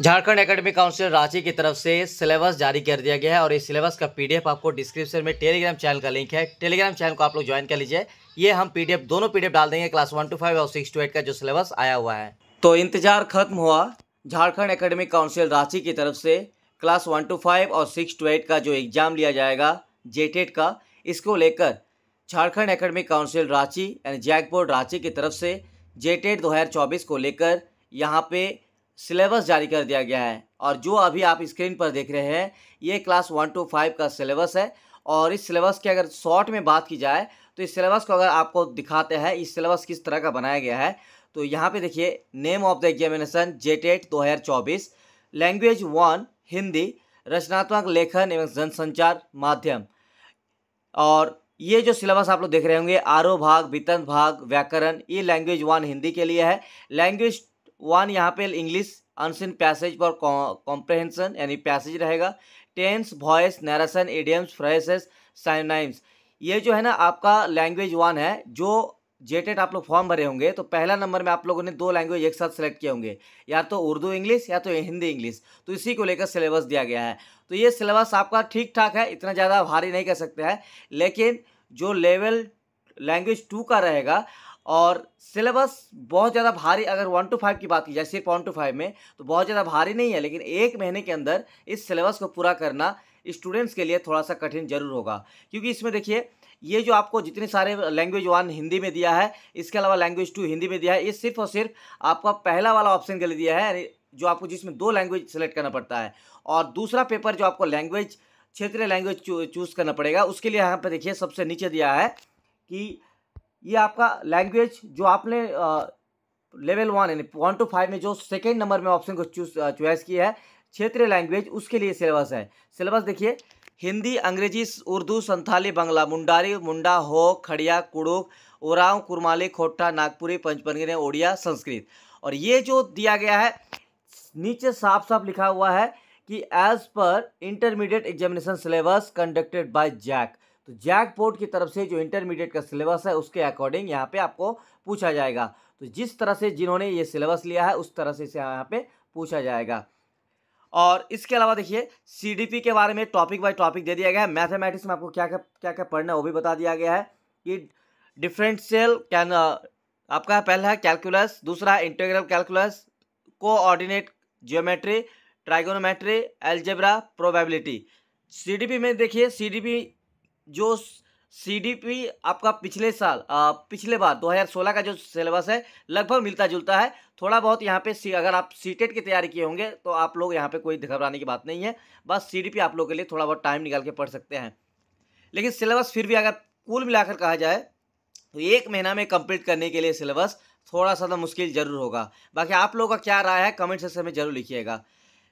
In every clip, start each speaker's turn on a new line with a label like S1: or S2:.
S1: Jharkhand academic council Ranchi की तरफ से सिलेबस जारी कर दिया गया है और इस सिलेबस का पीडीएफ आपको डिस्क्रिप्शन में टेलीग्राम चैनल का लिंक है टेलीग्राम चैनल को आप लोग ज्वाइन कर लीजिए ये हम पीडीएफ दोनों पीडीएफ डाल देंगे क्लास वन टू फाइव और सिक्स टू एट का जो सिलेबस आया हुआ है तो इंतजार खत्म हुआ झारखंड एकेडमिक काउंसिल रांची की तरफ से क्लास वन टू फाइव और सिक्स टू एट का जो एग्ज़ाम लिया जाएगा जेटेट का इसको लेकर झारखंड एकेडमिक काउंसिल रांची यानी जैक रांची की तरफ से जेटेट दो को लेकर यहाँ पे सिलेबस जारी कर दिया गया है और जो अभी आप स्क्रीन पर देख रहे हैं ये क्लास वन टू फाइव का सिलेबस है और इस सिलेबस की अगर शॉर्ट में बात की जाए तो इस सिलेबस को अगर आपको दिखाते हैं इस सिलेबस किस तरह का बनाया गया है तो यहाँ पे देखिए name of the examination JTET दो हज़ार चौबीस लैंग्वेज वन हिंदी रचनात्मक लेखन एवं जनसंचार माध्यम और ये जो सिलेबस आप लोग देख रहे होंगे आरओ भाग वितरण भाग व्याकरण ये लैंग्वेज वन हिंदी के लिए है लैंग्वेज वन यहाँ पे English unseen passage for comprehension यानी पैसेज रहेगा tense voice narration idioms phrases synonyms ये जो है ना आपका लैंग्वेज वन है जो जेटेड e आप लोग फॉर्म भरे होंगे तो पहला नंबर में आप लोगों ने दो लैंग्वेज एक साथ सेलेक्ट किए होंगे या तो उर्दू इंग्लिश या तो हिंदी इंग्लिश तो इसी को लेकर सिलेबस दिया गया है तो ये सिलेबस आपका ठीक ठाक है इतना ज़्यादा भारी नहीं कह सकते हैं लेकिन जो लेवल लैंग्वेज टू का रहेगा और सिलेबस बहुत ज़्यादा भारी अगर वन टू फाइव की बात की जाए सिर्फ वन टू फाइव में तो बहुत ज़्यादा भारी नहीं है लेकिन एक महीने के अंदर इस सिलेबस को पूरा करना स्टूडेंट्स के लिए थोड़ा सा कठिन जरूर होगा क्योंकि इसमें देखिए ये जो आपको जितने सारे लैंग्वेज वन हिंदी में दिया है इसके अलावा लैंग्वेज टू हिंदी में दिया है ये सिर्फ और सिर्फ आपका पहला वाला ऑप्शन के लिए दिया है जो आपको जिसमें दो लैंग्वेज सेलेक्ट करना पड़ता है और दूसरा पेपर जो आपको लैंग्वेज क्षेत्रीय लैंग्वेज चूज़ करना पड़ेगा उसके लिए यहाँ पर देखिए सबसे नीचे दिया है कि ये आपका लैंग्वेज जो आपने लेवल वन यानी वन टू फाइव में जो सेकेंड नंबर में ऑप्शन को चूज चॉइस किया है क्षेत्रीय लैंग्वेज उसके लिए सिलेबस है सिलेबस देखिए हिंदी अंग्रेजी उर्दू संथाली बंगला मुंडारी मुंडा हो खड़िया कुड़ूक उराव कुरमाली खोटा नागपुरी पंचपनगिरी ओडिया संस्कृत और ये जो दिया गया है नीचे साफ साफ लिखा हुआ है कि as per intermediate examination syllabus conducted by JAC तो जैक बोर्ड की तरफ से जो इंटरमीडिएट का सिलेबस है उसके अकॉर्डिंग यहाँ पे आपको पूछा जाएगा तो जिस तरह से जिन्होंने ये सिलेबस लिया है उस तरह से इसे यहाँ पे पूछा जाएगा और इसके अलावा देखिए सी के बारे में टॉपिक बाई टॉपिक दे दिया गया है मैथेमेटिक्स में आपको क्या क्या क्या क्या पढ़ना है वो भी बता दिया गया है कि डिफरेंशियल कैन आपका पहला है कैलकुलस दूसरा है integral calculus coordinate geometry trigonometry algebra probability C में देखिए सी जो सीडीपी आपका पिछले साल आ, पिछले बार 2016 का जो सिलेबस है लगभग मिलता जुलता है थोड़ा बहुत यहाँ पे सी अगर आप सीटेट e की तैयारी किए होंगे तो आप लोग यहाँ पे कोई घबराने की बात नहीं है बस सीडीपी आप लोग के लिए थोड़ा बहुत टाइम निकाल के पढ़ सकते हैं लेकिन सिलेबस फिर भी अगर कुल मिलाकर कहा जाए तो एक महीना में कम्प्लीट करने के लिए सिलेबस थोड़ा सा तो मुश्किल ज़रूर होगा बाकी आप लोगों का क्या राय है कमेंट सेक्शन में ज़रूर लिखिएगा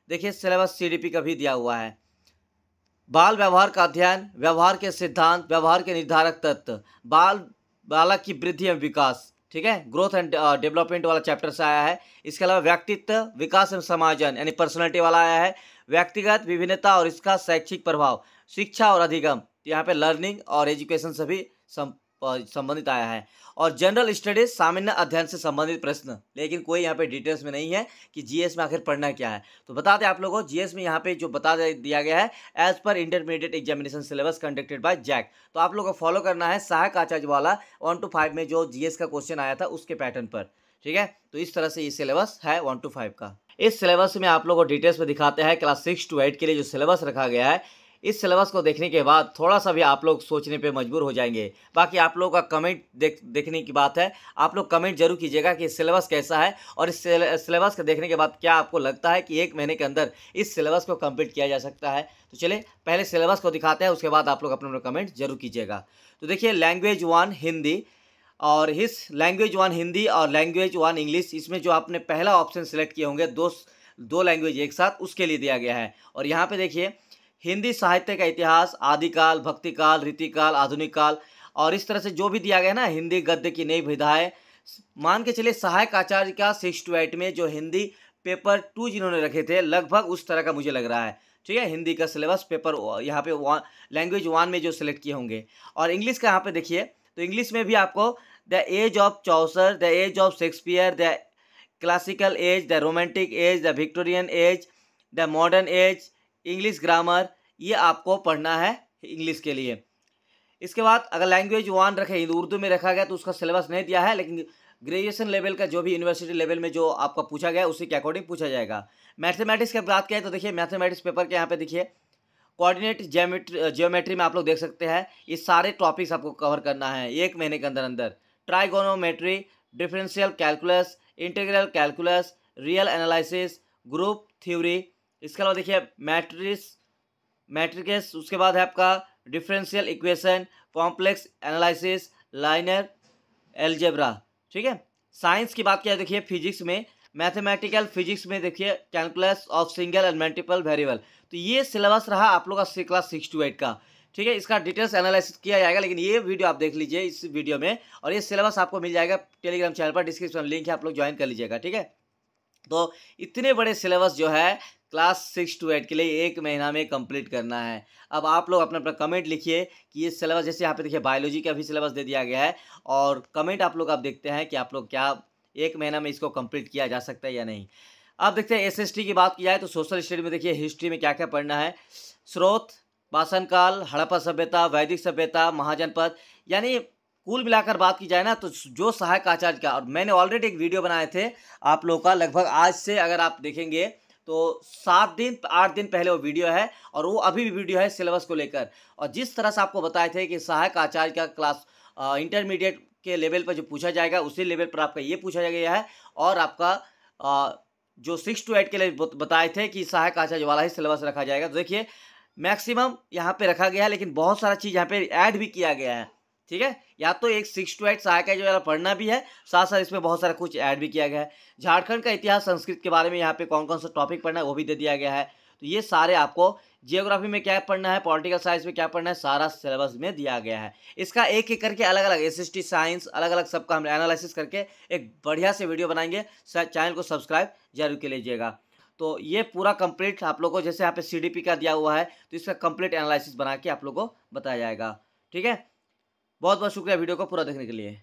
S1: देखिए सिलेबस सी का भी दिया हुआ है बाल व्यवहार का अध्ययन व्यवहार के सिद्धांत व्यवहार के निर्धारक तत्व बाल बालक की वृद्धि एवं विकास ठीक है ग्रोथ एंड डेवलपमेंट वाला चैप्टर से आया है इसके अलावा व्यक्तित्व विकास एवं समाजन यानी पर्सनैलिटी वाला आया है व्यक्तिगत विभिन्नता और इसका शैक्षिक प्रभाव शिक्षा और अधिगम यहाँ पे लर्निंग और एजुकेशन सभी सम संबंधित आया है और जनरल स्टडीज सामान्य अध्ययन से संबंधित प्रश्न लेकिन कोई यहाँ पे डिटेल्स में नहीं है कि जीएस में आखिर पढ़ना क्या है तो बता दें आप लोगों जीएस में यहाँ पे जो बता दिया गया है as per intermediate examination syllabus conducted by JAC तो आप लोगों को फॉलो करना है सहायक आचार्य वाला वन टू फाइव में जो जीएस का क्वेश्चन आया था उसके पैटर्न पर ठीक है तो इस तरह से ये सिलेबस है वन टू फाइव का इस सिलेबस में आप लोगों को डिटेल्स में दिखाते हैं क्लास सिक्स टू एट के लिए जो सिलेबस रखा गया है इस सिलेबस को देखने के बाद थोड़ा सा भी आप लोग सोचने पे मजबूर हो जाएंगे बाकी आप लोगों का कमेंट देख देखने की बात है आप लोग कमेंट जरूर कीजिएगा कि सिलेबस कैसा है और इस सिलेबस के देखने के बाद क्या आपको लगता है कि एक महीने के अंदर इस सिलेबस को कंप्लीट किया जा सकता है तो चले पहले सिलेबस को दिखाते हैं उसके बाद आप लोग अपने अपने कमेंट जरूर कीजिएगा तो देखिए लैंग्वेज वन हिंदी और हिस लैंग्वेज वन हिंदी और लैंग्वेज वन इंग्लिश इसमें जो आपने पहला ऑप्शन सेलेक्ट किए होंगे दो दो लैंग्वेज एक साथ उसके लिए दिया गया है और यहाँ पे देखिए हिंदी साहित्य का इतिहास आदिकाल भक्तिकाल रीतिकाल आधुनिक काल और इस तरह से जो भी दिया गया ना हिंदी गद्य की नई विधाएं मान के चलिए सहायक आचार्य का सिक्स टू एट में जो हिंदी पेपर टू जिन्होंने रखे थे लगभग उस तरह का मुझे लग रहा है ठीक है हिंदी का सिलेबस पेपर यहाँ पे वन लैंग्वेज वन में जो सिलेक्ट किए होंगे और इंग्लिश का यहाँ पे देखिए तो इंग्लिश में भी आपको the age of Chaucer the age of Shakespeare the classical age the romantic age the Victorian age the modern age English grammar ये आपको पढ़ना है इंग्लिश के लिए इसके बाद अगर लैंग्वेज वन रखे हिंदी उर्दू में रखा गया तो उसका सिलेबस नहीं दिया है लेकिन ग्रेजुएशन लेवल का जो भी यूनिवर्सिटी लेवल में जो आपका पूछा गया उसी के अकॉर्डिंग पूछा जाएगा मैथमेटिक्स की बात करें तो देखिए मैथमेटिक्स पेपर के यहाँ पे देखिए कोऑर्डिनेट जियोमेट्री जियोमेट्री में आप लोग देख सकते हैं ये सारे टॉपिक्स आपको कवर करना है एक महीने के अंदर अंदर trigonometry differential calculus integral calculus real analysis group theory इसके अलावा देखिए मैट्रिक्स मैट्रिकेस उसके बाद है आपका differential equation complex analysis linear algebra ठीक है साइंस की बात किया देखिए फिजिक्स में मैथमेटिकल फिजिक्स में देखिए calculus of single and multiple variable तो ये सिलेबस रहा आप लोग का क्लास सिक्स टू एट का ठीक है इसका डिटेल्स एनालिसिस किया जाएगा लेकिन ये वीडियो आप देख लीजिए इस वीडियो में और ये सिलेबस आपको मिल जाएगा टेलीग्राम चैनल पर डिस्क्रिप्शन लिंक है आप लोग ज्वाइन कर लीजिएगा ठीक है तो इतने बड़े सिलेबस जो है क्लास सिक्स टू एट के लिए एक महीना में कंप्लीट करना है अब आप लोग अपना अपना कमेंट लिखिए कि ये सिलेबस जैसे यहाँ पे देखिए बायोलॉजी का भी सिलेबस दे दिया गया है और कमेंट आप लोग आप देखते हैं कि आप लोग क्या एक महीना में इसको कंप्लीट किया जा सकता है या नहीं अब देखते हैं एस की बात की जाए तो सोशल स्टडी में देखिए हिस्ट्री में क्या क्या पढ़ना है स्रोत पाषाण काल हड़प्पा सभ्यता वैदिक सभ्यता महाजनपद यानी कुल मिलाकर बात की जाए ना तो जो सहायक आचार्य का और मैंने ऑलरेडी एक वीडियो बनाए थे आप लोगों का लगभग आज से अगर आप देखेंगे तो सात दिन आठ दिन पहले वो वीडियो है और वो अभी भी वीडियो है सिलेबस को लेकर और जिस तरह से आपको बताए थे कि सहायक आचार्य का क्लास इंटरमीडिएट के लेवल पर जो पूछा जाएगा उसी लेवल पर आपका ये पूछा गया है और आपका आ, जो सिक्स टू एट के लिए बताए थे कि सहायक आचार्य वाला ही सिलेबस रखा जाएगा तो देखिए मैक्सिमम यहाँ पे रखा गया है लेकिन बहुत सारा चीज़ यहाँ पे ऐड भी किया गया है ठीक है या तो एक सिक्स टू एट सहायक है जो पढ़ना भी है साथ साथ इसमें बहुत सारा कुछ ऐड भी किया गया है झारखंड का इतिहास संस्कृत के बारे में यहाँ पे कौन कौन सा टॉपिक पढ़ना है वो भी दे दिया गया है तो ये सारे आपको जियोग्राफी में क्या पढ़ना है पॉलिटिकल साइंस में क्या पढ़ना है सारा सिलेबस में दिया गया है इसका एक एक करके अलग अलग एस साइंस अलग अलग सबका हम एनालिसिस करके एक बढ़िया से वीडियो बनाएंगे चैनल को सब्सक्राइब जरूर कर लीजिएगा तो ये पूरा कंप्लीट आप लोगों को जैसे यहाँ पे सीडीपी का दिया हुआ है तो इसका कंप्लीट एनालिसिस बना के आप लोग को बताया जाएगा ठीक है बहुत बहुत शुक्रिया वीडियो को पूरा देखने के लिए